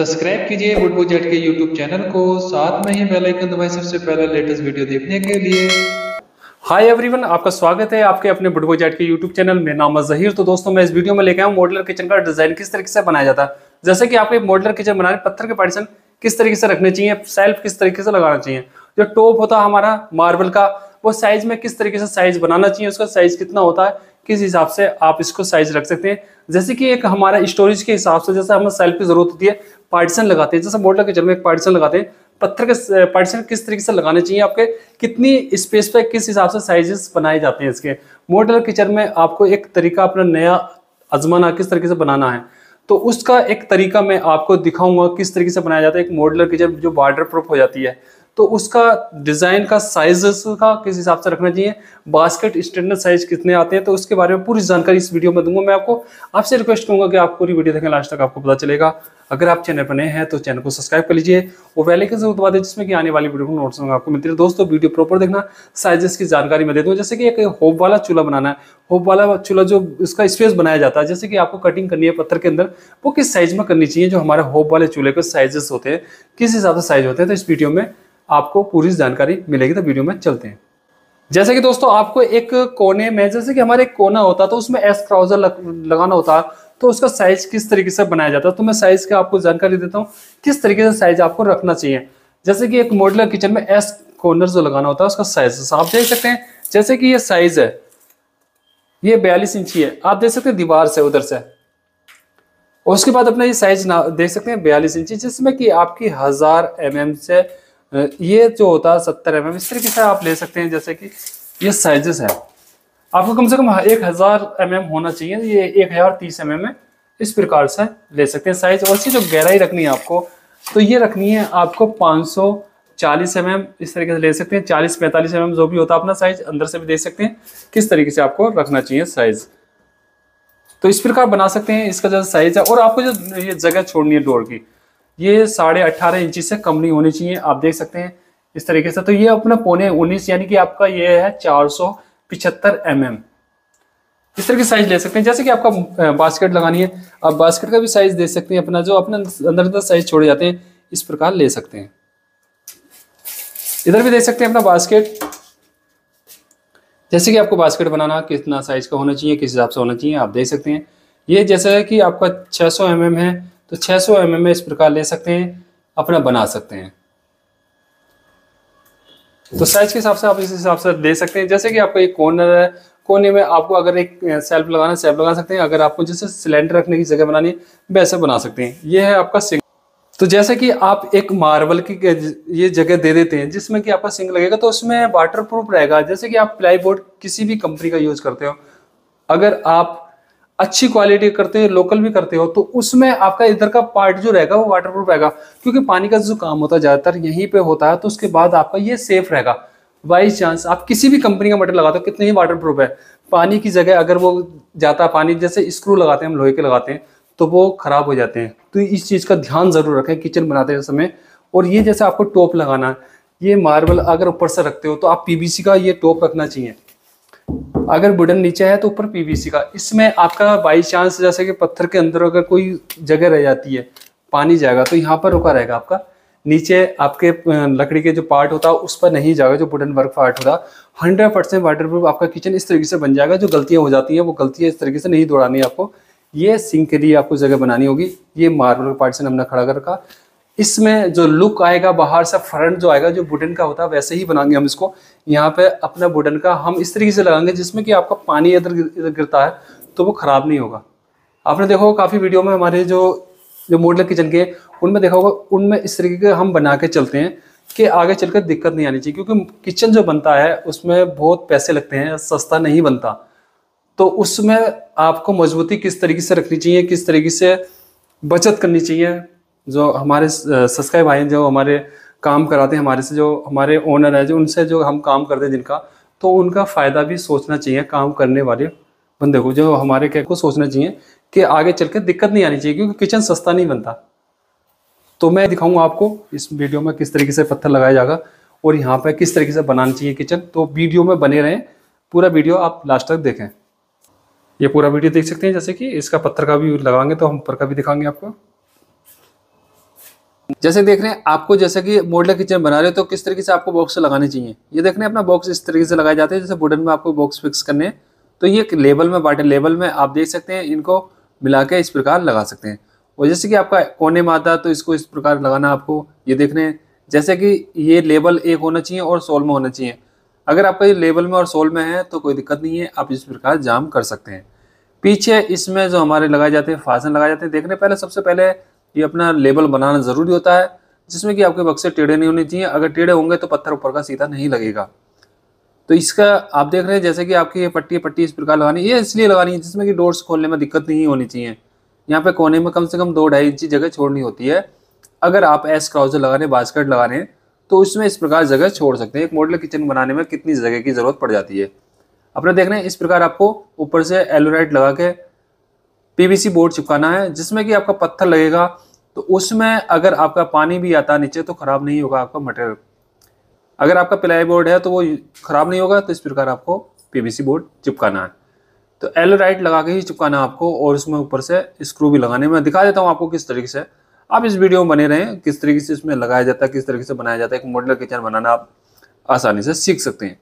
subscribe कीजिए बुटबू जेट के यूट्यूब चैनल को साथ में ही बेल आइकन दबाएं सबसे पहले लेटेस्ट वीडियो देखने के लिए हाय एवरीवन आपका स्वागत है आपके अपने बुटबो जेट के यूट्यूब चैनल में नाम है जहीर तो दोस्तों मैं इस वीडियो में लेके आया मॉडलर किचन का डिजाइन किस तरीके से बनाया जाता है जैसे कि आपके मॉडलर किचन बनाने पत्थर के पार्टीशन किस तरीके से रखने चाहिए सेल्फ किस तरीके से लगाना चाहिए जो टॉप होता है हमारा मार्बल का वो साइज में किस तरीके से साइज बनाना चाहिए उसका साइज कितना होता है किस हिसाब से आप इसको साइज रख सकते हैं जैसे कि एक हमारा स्टोरेज के हिसाब से जैसे हमें सेल की जरूरत होती है पार्टीशन लगाते हैं जैसे मॉडल किचन में एक पार्टीशन लगाते हैं पत्थर के पार्टीशन किस तरीके से लगाने चाहिए आपके कितनी स्पेस पे किस हिसाब से साइजेस बनाए जाते हैं इसके मॉडल किचन में आपको एक तरीका अपना नया आजमाना किस तरीके से बनाना है तो उसका एक तरीका मैं आपको दिखाऊंगा किस तरीके से बनाया जाता है एक मॉडलर किचन जो बॉर्डर प्रूफ हो जाती है तो उसका डिज़ाइन का साइजेस का किस हिसाब से रखना चाहिए बास्केट स्टैंडर्ड साइज कितने आते हैं तो उसके बारे में पूरी जानकारी इस वीडियो में दूंगा मैं आपको आपसे रिक्वेस्ट करूंगा कि आप पूरी वीडियो देखें लास्ट तक आपको पता चलेगा अगर आप चैनल पर नए हैं तो चैनल को सब्सक्राइब कर लीजिए और वैले के जरूरत बात है जिसमें कि आने वाली वीडियो को नोट्स होंगे आपको मिलती है दोस्तों वीडियो प्रॉपर देखना साइजेस की जानकारी मैं दे दूँ जैसे कि एक होप वाला चूल्हा बनाना है होप वाला चूल्हा जो उसका स्पेस बनाया जाता है जैसे कि आपको कटिंग करनी है पत्थर के अंदर वो किस साइज में करनी चाहिए जो हमारे होप वाले चूल्हे के साइजेस होते हैं किस हिसाब से साइज होते हैं तो इस वीडियो में आपको पूरी जानकारी मिलेगी तो वीडियो में चलते हैं जैसे कि दोस्तों आपको एक कोने में जैसे कि हमारे कोना होता तो उसमें एस क्राउजर लग, लगाना होता तो उसका साइज किस तरीके से बनाया जाता है तो मैं साइज का आपको जानकारी देता हूँ किस तरीके से साइज आपको रखना चाहिए जैसे कि एक मॉडलर किचन में एस कॉर्नर जो लगाना होता है उसका साइज आप देख सकते हैं जैसे कि ये साइज है ये बयालीस इंची है आप देख सकते हैं दीवार से उधर से उसके बाद अपना ये साइज देख सकते हैं बयालीस इंची जिसमें कि आपकी हजार एम से ये जो होता है सत्तर एम एम इस तरीके से आप ले सकते हैं जैसे कि ये साइजेस है आपको कम से कम एक हज़ार एम एम होना चाहिए ये एक हज़ार तीस एम एम है इस प्रकार से ले सकते हैं साइज और इसकी जो गहराई रखनी है आपको तो ये रखनी है आपको पाँच सौ चालीस एम एम इस तरीके से ले सकते हैं चालीस पैंतालीस एम एम जो भी होता है अपना साइज अंदर से भी दे सकते हैं किस तरीके से आपको रखना चाहिए साइज तो इस प्रकार बना सकते हैं इसका जो साइज है और आपको जो ये जगह छोड़नी है डोर की ये साढ़े अट्ठारह इंची से कम नहीं होनी चाहिए आप देख सकते हैं इस तरीके से तो ये अपना पौने उन्नीस यानी कि आपका ये है चार सौ पिछहत्तर एम एम इस तरह की साइज ले सकते हैं जैसे कि आपका बास्केट लगानी है आप बास्केट का भी साइज दे सकते हैं अपना जो अपने अंदर अंदर साइज छोड़े जाते हैं इस प्रकार ले सकते हैं इधर भी देख सकते हैं अपना बास्केट जैसे कि आपको बास्केट बनाना कितना साइज का होना चाहिए किस हिसाब से होना चाहिए आप देख सकते हैं ये जैसा है कि आपका 600 सौ mm है तो 600 सौ mm में इस प्रकार ले सकते हैं अपना बना सकते हैं तो साइज के हिसाब से आप इस हिसाब से दे सकते हैं जैसे कि आपका एक कॉर्नर है कोने में आपको अगर एक सेल्फ लगाना सेल्फ लगा सकते हैं अगर आपको जैसे सिलेंडर रखने की जगह बनानी है वैसे बना सकते हैं ये है आपका सिंग तो जैसे कि आप एक मार्बल की ये जगह दे देते हैं जिसमें कि आपका सिंक लगेगा तो उसमें वाटर प्रूफ रहेगा जैसे कि आप प्लाई बोर्ड किसी भी कंपनी का यूज़ करते हो अगर आप अच्छी क्वालिटी करते हो लोकल भी करते हो तो उसमें आपका इधर का पार्ट जो रहेगा वो वाटर प्रूफ रहेगा क्योंकि पानी का जो काम होता है ज़्यादातर यहीं पे होता है तो उसके बाद आपका ये सेफ रहेगा बाई चांस आप किसी भी कंपनी का मटर लगाते हो कितने ही वाटर प्रूफ है पानी की जगह अगर वो जाता है पानी जैसे स्क्रू लगाते हैं हम लोहे के लगाते हैं तो वो ख़राब हो जाते हैं तो इस चीज़ का ध्यान ज़रूर रखें किचन बनाते समय और ये जैसे आपको टोप लगाना है ये मार्बल अगर ऊपर से रखते हो तो आप पीबीसी का ये टोप रखना चाहिए अगर बुडन नीचे है तो ऊपर पीवीसी का इसमें आपका बाई चांस जैसे कि पत्थर के अंदर अगर कोई जगह रह जाती है पानी जाएगा तो यहाँ पर रुका रहेगा आपका नीचे आपके लकड़ी के जो पार्ट होता है उस पर नहीं जाएगा जो वुडन वर्क पार्ट होता हंड्रेड परसेंट वाटर प्रूफ आपका किचन इस तरीके से बन जाएगा जो गलतियाँ हो जाती हैं वो गलतियाँ इस तरीके से नहीं दौड़ानी आपको ये सिंक के लिए आपको जगह बनानी होगी ये मार्बल का पार्टीशन हमने खड़ा कर रखा इसमें जो लुक आएगा बाहर से फ्रंट जो आएगा जो वुडन का होता है वैसे ही बनाएंगे हम इसको यहाँ पे अपना वुडन का हम इस तरीके से लगाएंगे जिसमें कि आपका पानी इधर इधर गिरता है तो वो ख़राब नहीं होगा आपने देखा होगा काफ़ी वीडियो में हमारे जो जो मॉडल किचन के उनमें देखा होगा उनमें इस तरीके के हम बना के चलते हैं कि आगे चलकर दिक्कत नहीं आनी चाहिए क्योंकि किचन जो बनता है उसमें बहुत पैसे लगते हैं सस्ता नहीं बनता तो उसमें आपको मजबूती किस तरीके से रखनी चाहिए किस तरीके से बचत करनी चाहिए जो हमारे सब्सक्राइब भाई जो हमारे काम कराते हैं हमारे से जो हमारे ओनर है जो उनसे जो हम काम करते हैं जिनका तो उनका फ़ायदा भी सोचना चाहिए काम करने वाले बंदे को जो हमारे कह को सोचना चाहिए कि आगे चल के दिक्कत नहीं आनी चाहिए क्योंकि किचन सस्ता नहीं बनता तो मैं दिखाऊंगा आपको इस वीडियो में किस तरीके से पत्थर लगाया जाएगा और यहाँ पर किस तरीके से बनाना चाहिए किचन तो वीडियो में बने रहें पूरा वीडियो आप लास्ट तक देखें ये पूरा वीडियो देख सकते हैं जैसे कि इसका पत्थर का भी लगाएंगे तो हम ऊपर का भी दिखाएंगे आपको जैसे देख रहे हैं आपको जैसे कि मॉडल किचन बना रहे हो तो किस तरीके से आपको बॉक्स लगाने चाहिए ये देख रहे हैं अपना बॉक्स इस तरीके से लगाए जाते हैं जैसे वुडन में आपको बॉक्स फिक्स करने तो ये लेवल में बाटे लेवल में आप देख सकते हैं इनको मिला के इस प्रकार लगा सकते हैं और जैसे कि आपका कोने में आता है तो इसको इस प्रकार लगाना आपको ये देख रहे हैं जैसे कि ये लेवल एक होना चाहिए और सोल में होना चाहिए अगर आपका ये लेवल में और सोल में है तो कोई दिक्कत नहीं है आप इस प्रकार जाम कर सकते हैं पीछे इसमें जो हमारे लगाए जाते हैं फासन लगाए जाते हैं देखने पहले सबसे पहले ये अपना लेबल बनाना ज़रूरी होता है जिसमें कि आपके बक्से टेढ़े नहीं होने चाहिए अगर टेढ़े होंगे तो पत्थर ऊपर का सीधा नहीं लगेगा तो इसका आप देख रहे हैं जैसे कि आपकी ये पट्टी पट्टी इस प्रकार लगानी ये इसलिए लगानी है जिसमें कि डोर्स खोलने में दिक्कत नहीं होनी चाहिए यहाँ पे कोने में कम से कम दो ढाई इंची जगह छोड़नी होती है अगर आप एस क्राउजर लगाने बास्केट लगाने तो उसमें इस प्रकार जगह छोड़ सकते हैं एक मॉडल किचन बनाने में कितनी जगह की ज़रूरत पड़ जाती है अपने देख रहे हैं इस प्रकार आपको ऊपर से एलोराइट लगा के पीवीसी बोर्ड चिपकाना है जिसमें कि आपका पत्थर लगेगा तो उसमें अगर आपका पानी भी आता नीचे तो ख़राब नहीं होगा आपका मटेरियल अगर आपका प्लाई बोर्ड है तो वो ख़राब नहीं होगा तो इस प्रकार आपको पीवीसी बोर्ड चिपकाना है तो राइट लगा के ही चिपकाना आपको और उसमें ऊपर से स्क्रू भी लगाने मैं दिखा देता हूँ आपको किस तरीके से आप इस वीडियो में बने रहें किस तरीके से इसमें लगाया जाता है किस तरीके से बनाया जाता है एक मॉडलर किचन बनाना आप आसानी से सीख सकते हैं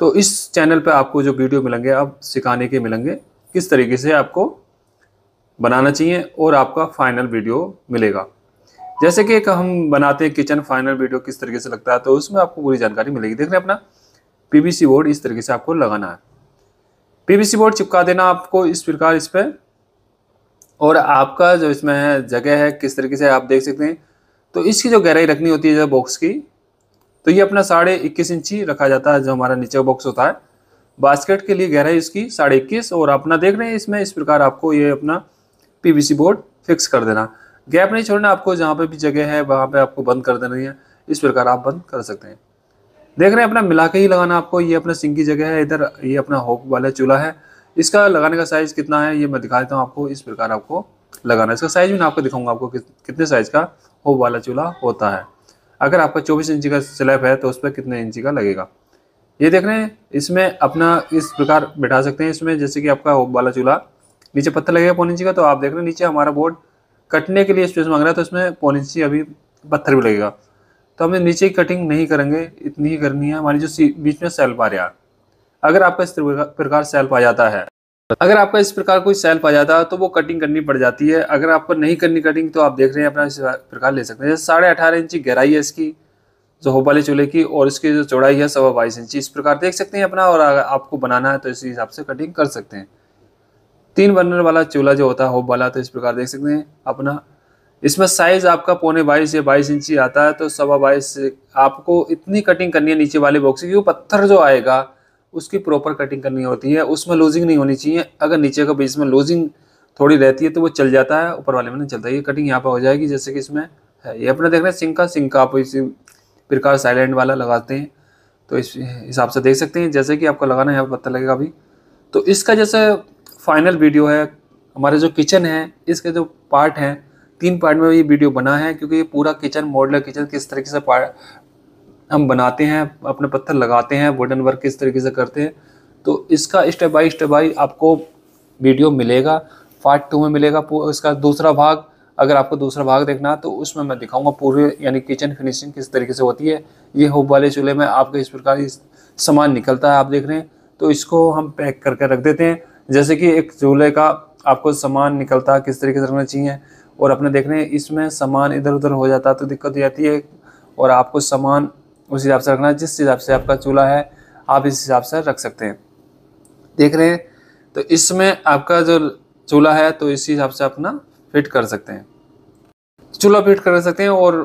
तो इस चैनल पर आपको जो वीडियो मिलेंगे आप सिखाने के मिलेंगे किस तरीके से आपको बनाना चाहिए और आपका फाइनल वीडियो मिलेगा जैसे कि एक हम बनाते हैं किचन फाइनल वीडियो किस तरीके से लगता है तो उसमें आपको पूरी जानकारी मिलेगी देख रहे हैं अपना पीवीसी बोर्ड इस तरीके से आपको लगाना है पीवीसी बोर्ड चिपका देना आपको इस प्रकार इस पर और आपका जो इसमें है जगह है किस तरीके से आप देख सकते हैं तो इसकी जो गहराई रखनी होती है जो बॉक्स की तो ये अपना साढ़े इक्कीस इंची रखा जाता है जो हमारा नीचे बॉक्स होता है बास्केट के लिए गहराई इसकी साढ़े इक्कीस और अपना देख रहे हैं इसमें इस प्रकार आपको ये अपना पीवीसी बोर्ड फिक्स कर देना गैप नहीं छोड़ना आपको जहाँ पे भी जगह है वहाँ पे आपको बंद कर देना है इस प्रकार आप बंद कर सकते हैं देख रहे हैं अपना मिला के ही लगाना आपको ये अपना सिंह की जगह है इधर ये अपना होक वाला चूल्हा है इसका लगाने का साइज़ कितना है ये मैं दिखा देता हूँ आपको इस प्रकार आपको लगाना इसका साइज़ भी मैं आपको दिखाऊंगा आपको कितने साइज़ का होक वाला चूल्हा होता है अगर आपका चौबीस इंची का स्लैब है तो उस पर कितने इंची का लगेगा ये देख रहे हैं इसमें अपना इस प्रकार बैठा सकते हैं इसमें जैसे कि आपका होक वाला चूल्हा नीचे पत्थर लगेगा पौन इंची का तो आप देख रहे हैं नीचे हमारा बोर्ड कटने के लिए स्पेस मांग रहा है तो इसमें पौन इंची अभी पत्थर भी लगेगा तो हमें नीचे की कटिंग नहीं करेंगे इतनी ही करनी है हमारी जो बीच में सेल्फ आ रहा अगर आपका इस प्रकार सेल्फ आ जाता है अगर आपका इस प्रकार कोई सेल्फ आ जाता है तो वो कटिंग करनी पड़ जाती है अगर आपको नहीं करनी कटिंग तो आप देख रहे हैं अपना इस प्रकार ले सकते हैं जैसे साढ़े अठारह इंची गहराई है इसकी जो हो वाले चूल्हे की और इसकी जो चौड़ाई है सवा बाईस इंची इस प्रकार देख सकते हैं अपना और अगर आपको बनाना है तो इसी हिसाब से कटिंग कर सकते हैं तीन बर्नर वाला चूल्हा जो होता है होप वाला तो इस प्रकार देख सकते हैं अपना इसमें साइज़ आपका पौने बाईस या बाईस इंची आता है तो सवा बाईस आपको इतनी कटिंग करनी है नीचे वाले बॉक्स की वो पत्थर जो आएगा उसकी प्रॉपर कटिंग करनी होती है उसमें लूजिंग नहीं होनी चाहिए अगर नीचे का बीच में लूजिंग थोड़ी रहती है तो वो चल जाता है ऊपर वाले में नहीं चलता ये कटिंग यहाँ पर हो जाएगी जैसे कि इसमें है ये अपना देख रहे हैं सिंक का सिंक का आप इसी प्रकार साइलेंट वाला लगाते हैं तो इस हिसाब से देख सकते हैं जैसे कि आपको लगाना है यहाँ पर पत्थर लगेगा अभी तो इसका जैसे फाइनल वीडियो है हमारे जो किचन है इसके जो पार्ट हैं तीन पार्ट में ये वीडियो बना है क्योंकि ये पूरा किचन मॉडलर किचन किस तरीके से पार्ट हम बनाते हैं अपने पत्थर लगाते हैं वुडन वर्क किस तरीके से करते हैं तो इसका स्टेप बाई स्टेप बाई आपको वीडियो मिलेगा पार्ट टू में मिलेगा इसका दूसरा भाग अगर आपको दूसरा भाग देखना है तो उसमें मैं दिखाऊंगा पूरे यानी किचन फिनिशिंग किस तरीके से होती है ये होप वाले चूल्हे में आपके इस प्रकार सामान निकलता है आप देख रहे हैं तो इसको हम पैक करके रख देते हैं जैसे कि एक चूल्हे का आपको सामान निकलता है किस तरीके से रखना चाहिए और अपने देख रहे हैं इसमें सामान इधर उधर हो जाता है तो दिक्कत हो जाती है और आपको सामान उस हिसाब से रखना जिस हिसाब से आपका चूल्हा है आप इस हिसाब से रख सकते हैं देख रहे हैं तो इसमें आपका जो चूल्हा है तो इसी हिसाब से अपना फिट कर सकते हैं चूल्हा फिट कर सकते हैं और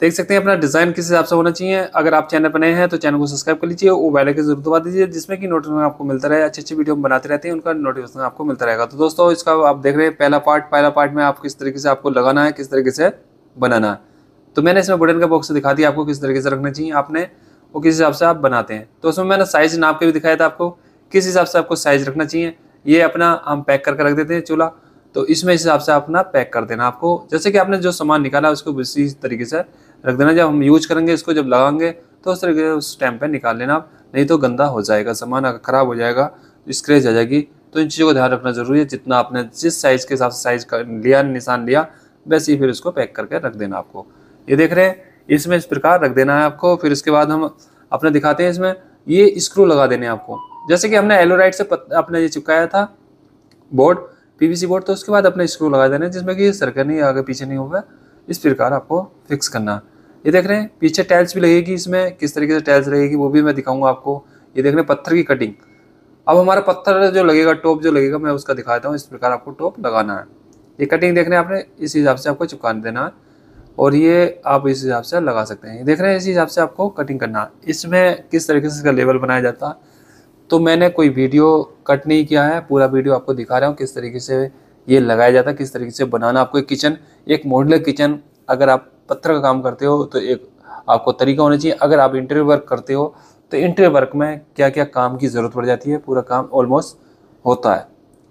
देख सकते हैं अपना डिज़ाइन किस हिसाब से होना चाहिए अगर आप चैनल पर नए हैं तो चैनल को सब्सक्राइब कर लीजिए और बेल आइकन जरूर दबा दीजिए जिसमें कि नोटिफिकेशन आपको मिलता रहे अच्छी अच्छे वीडियो बनाते रहते हैं उनका नोटिफिकेशन आपको मिलता रहेगा तो दोस्तों इसका आप देख रहे हैं पहला पार्ट पहला पार्ट में आप किस तरीके से आपको लगाना है किस तरीके से बनाना है तो मैंने इसमें बटन का बॉक्स दिखा दिया आपको किस तरीके से रखना चाहिए आपने वो किस हिसाब से आप बनाते हैं तो उसमें मैंने साइज़ नाप के भी दिखाया था आपको किस हिसाब से आपको साइज़ रखना चाहिए ये अपना हम पैक करके रख देते हैं चूल्हा तो इसमें हिसाब से अपना पैक कर देना आपको जैसे कि आपने जो सामान निकाला उसको उसी तरीके से रख देना जब हम यूज करेंगे इसको जब लगाएंगे तो उस तरीके से उस टाइम पर निकाल लेना आप नहीं तो गंदा हो जाएगा सामान अगर ख़राब हो जाएगा स्क्रेच तो आ जाएगी तो इन चीज़ों को ध्यान रखना जरूरी है जितना आपने जिस साइज़ के हिसाब से साइज़ का लिया निशान लिया वैसे ही फिर उसको पैक करके रख देना आपको ये देख रहे हैं इसमें इस प्रकार रख देना है आपको फिर इसके बाद हम अपने दिखाते हैं इसमें ये स्क्रू लगा देने आपको जैसे कि हमने एलोराइट से अपने ये चिपकाया था बोर्ड पीवीसी बोर्ड तो उसके बाद अपने स्क्रू लगा देने जिसमें कि सर्कल नहीं आगे पीछे नहीं होगा इस प्रकार आपको फिक्स करना ये देख रहे हैं पीछे टाइल्स भी लगेगी इसमें किस तरीके से टाइल्स लगेगी वो भी मैं दिखाऊंगा आपको ये देख रहे हैं पत्थर की कटिंग अब हमारा पत्थर जो लगेगा टॉप जो लगेगा मैं उसका दिखाता हूँ इस प्रकार आपको टॉप लगाना है ये कटिंग देख रहे हैं आपने इस हिसाब से आपको चिपका देना है और ये आप इस हिसाब से लगा सकते हैं देख रहे हैं इस हिसाब से आपको कटिंग करना इसमें किस तरीके से इसका लेवल बनाया जाता है तो मैंने कोई वीडियो कट नहीं किया है पूरा वीडियो आपको दिखा रहा हूँ किस तरीके से ये लगाया जाता है किस तरीके से बनाना आपको एक किचन एक मॉडलर किचन अगर आप पत्थर का काम करते हो तो एक आपको तरीका होना चाहिए अगर आप इंटरव्यू वर्क करते हो तो इंटरव्यू वर्क में क्या क्या काम की ज़रूरत पड़ जाती है पूरा काम ऑलमोस्ट होता है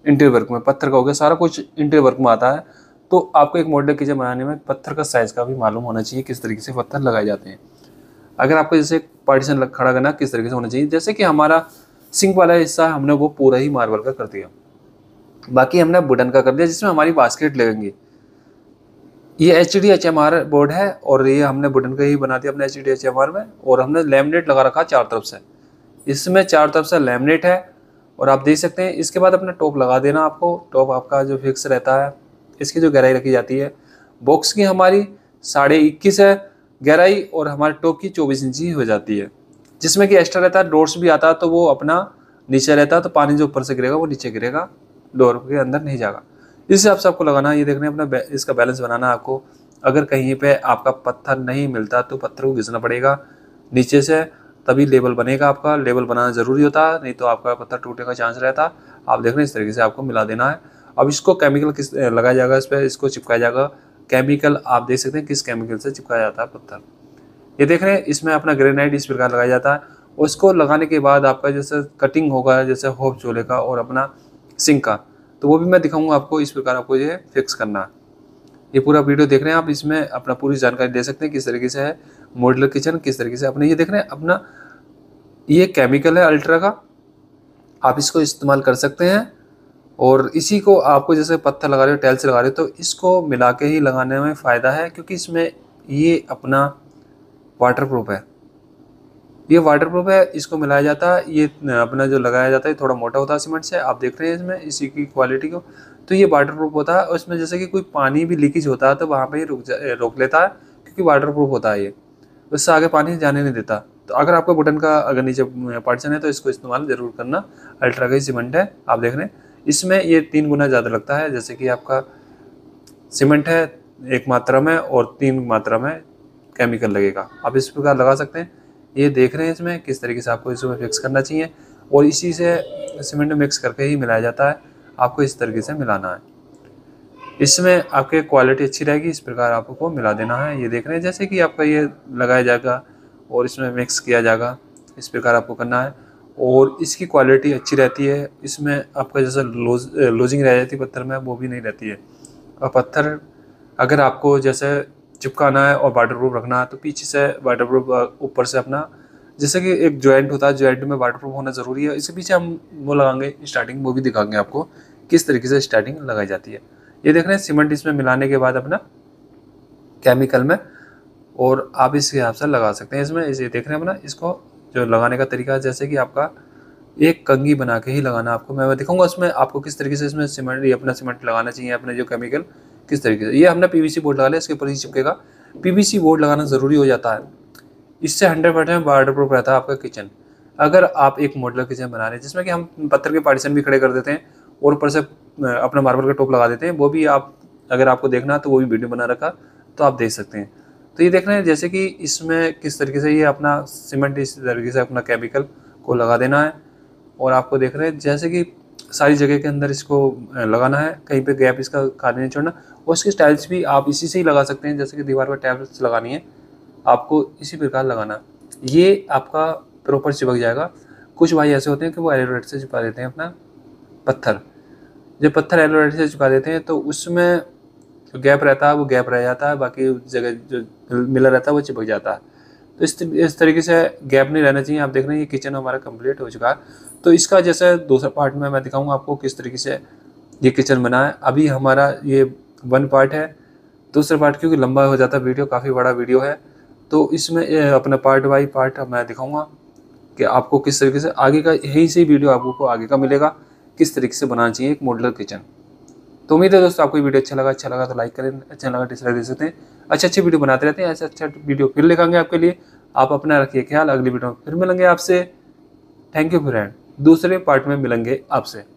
इंटरव्यू वर्क में पत्थर का हो गया सारा कुछ इंटरव्यू वर्क में आता है तो आपको एक मॉडल किचन बनाने में पत्थर का साइज़ का भी मालूम होना चाहिए किस तरीके से पत्थर लगाए जाते हैं अगर आपको जैसे पार्टीशन खड़ा करना किस तरीके से होना चाहिए जैसे कि हमारा सिंक वाला हिस्सा हमने वो पूरा ही मार्बल का कर दिया बाकी हमने बुडन का कर दिया जिसमें हमारी बास्केट लगेंगी ये H D H M R board है और ये हमने बुटन का ही बना दिया अपने H D H M R में और हमने लेमिनेट लगा रखा चार तरफ से इसमें चार तरफ से लेमिनेट है और आप देख सकते हैं इसके बाद अपना टॉप लगा देना आपको टॉप आपका जो फिक्स रहता है इसकी जो गहराई रखी जाती है बॉक्स की हमारी साढ़े इक्कीस है गहराई और हमारे टॉप की चौबीस इंची हो जाती है जिसमें कि एक्स्ट्रा रहता है डोर्स भी आता है तो वो अपना नीचे रहता है तो पानी जो ऊपर से गिरेगा वो नीचे गिरेगा डोर के अंदर नहीं जाएगा इससे आप सबको आपको लगाना ये देखना अपना इसका बैलेंस बनाना आपको अगर कहीं पे आपका पत्थर नहीं मिलता तो पत्थर को घिसना पड़ेगा नीचे से तभी लेबल बनेगा आपका लेबल बनाना ज़रूरी होता है नहीं तो आपका पत्थर टूटने का चांस रहता आप देख रहे हैं इस तरीके से आपको मिला देना है अब इसको केमिकल किस लगाया जाएगा इस पर इसको चिपकाया जाएगा केमिकल आप देख सकते हैं किस केमिकल से चिपकाया जाता है पत्थर ये देख रहे हैं इसमें अपना ग्रेनाइट इस प्रकार लगाया जाता है उसको लगाने के बाद आपका जैसे कटिंग होगा जैसे होप चोले का और अपना सिंक का तो वो भी मैं दिखाऊंगा आपको इस प्रकार आपको ये फिक्स करना ये पूरा वीडियो देख रहे हैं आप इसमें अपना पूरी जानकारी दे सकते हैं किस तरीके से है मॉडलर किचन किस तरीके से अपने ये देख रहे हैं अपना ये केमिकल है अल्ट्रा का आप इसको इस्तेमाल कर सकते हैं और इसी को आपको जैसे पत्थर लगा रहे हो टेल्स लगा रहे हो तो इसको मिला के ही लगाने में फ़ायदा है क्योंकि इसमें ये अपना वाटर प्रूफ है ये वाटर प्रूफ है इसको मिलाया जाता है ये अपना जो लगाया जाता है थोड़ा मोटा होता है सीमेंट से आप देख रहे हैं इसमें इसी की क्वालिटी को तो ये वाटर प्रूफ होता है उसमें जैसे कि कोई पानी भी लीकेज होता है तो वहाँ पर ये रुक जा रोक लेता है क्योंकि वाटर प्रूफ होता है ये उससे आगे पानी जाने नहीं देता तो अगर आपको बटन का अगर नीचे पार्टन है तो इसको इस्तेमाल ज़रूर करना अल्ट्रा का सीमेंट है आप देख रहे हैं इसमें ये तीन गुना ज़्यादा लगता है जैसे कि आपका सीमेंट है एक मात्रा में और तीन मात्रा में केमिकल लगेगा आप इस प्रकार लगा सकते हैं ये देख रहे हैं इसमें किस तरीके से आपको इसमें फिक्स करना चाहिए और इसी से सीमेंट मिक्स करके ही मिलाया जाता है आपको इस तरीके से मिलाना है इसमें आपके क्वालिटी अच्छी रहेगी इस प्रकार आपको मिला देना है ये देख रहे हैं जैसे कि आपका ये लगाया जाएगा और इसमें मिक्स किया जाएगा इस प्रकार आपको करना है और इसकी क्वालिटी अच्छी रहती है इसमें आपका जैसा लूजिंग eh, रह जाती है पत्थर में वो भी नहीं रहती है और पत्थर अगर आपको जैसे चिपकाना है और वाटर प्रूफ रखना है तो पीछे से वाटर प्रूफ ऊपर से अपना जैसे कि एक जॉइंट होता है जॉइंट में वाटर प्रूफ होना ज़रूरी है इसके पीछे हम वो लगाएंगे स्टार्टिंग वो भी दिखाएंगे आपको किस तरीके से स्टार्टिंग लगाई जाती है ये देख रहे हैं सीमेंट इसमें मिलाने के बाद अपना केमिकल में और आप इस हिसाब से लगा सकते हैं इसमें इसे देख रहे हैं अपना इसको जो लगाने का तरीका जैसे कि आपका एक कंगी बना के ही लगाना आपको मैं दिखाऊंगा उसमें आपको किस तरीके से इसमें सीमेंट अपना सीमेंट लगाना चाहिए अपने जो केमिकल किस तरीके से ये हमने पीवीसी बोर्ड लगा लिया इसके ऊपर ही चिपकेगा पीवीसी बोर्ड लगाना ज़रूरी हो जाता है इससे हंड्रेड परसेंट वाटर प्रूफ रहता है आपका किचन अगर आप एक मॉडल किचन बना रहे हैं जिसमें कि हम पत्थर के पार्टीशन भी खड़े कर देते हैं और ऊपर से अपना मार्बल का टोप लगा देते हैं वो भी आप अगर आपको देखना है तो वो भी वीडियो बना रखा तो आप देख सकते हैं तो ये देख रहे हैं जैसे कि इसमें किस तरीके से ये अपना सीमेंट इस तरीके से अपना केमिकल को लगा देना है और आपको देख रहे हैं जैसे कि सारी जगह के अंदर इसको लगाना है कहीं पे गैप इसका खाली नहीं छोड़ना और इसके स्टाइल्स भी आप इसी से ही लगा सकते हैं जैसे कि दीवार पर टाइल्स लगानी है आपको इसी प्रकार लगाना ये आपका प्रॉपर चिपक जाएगा कुछ भाई ऐसे होते हैं कि वो एलोरेट से चिपका देते हैं अपना पत्थर जब पत्थर एलोरेट से चिपका देते हैं तो उसमें जो गैप रहता है वो गैप रह जाता है बाकी जगह जो मिला रहता है वो चिपक जाता है तो इस इस तरीके से गैप नहीं रहना चाहिए आप देख रहे हैं ये किचन हमारा कंप्लीट हो चुका है तो इसका जैसे दूसरा पार्ट में मैं दिखाऊंगा आपको किस तरीके से ये किचन बना है अभी हमारा ये वन पार्ट है दूसरा पार्ट क्योंकि लंबा हो जाता है वीडियो काफ़ी बड़ा वीडियो है तो इसमें अपना पार्ट बाई पार्ट मैं दिखाऊंगा कि आपको किस तरीके से आगे का यही से वीडियो आपको आगे का मिलेगा किस तरीके से बनाना चाहिए एक मॉडलर किचन तो उम्मीद है दोस्तों आपको वीडियो अच्छा लगा अच्छा लगा तो लाइक करें अच्छा लगा डिसलाइक तो दे सकते हैं अच्छे अच्छे वीडियो बनाते रहते हैं ऐसे अच्छा वीडियो फिर लिखाएंगे आपके लिए आप अपना रखिए ख्याल अगली वीडियो में फिर मिलेंगे आपसे थैंक यू फ्रेंड दूसरे पार्ट में मिलेंगे आपसे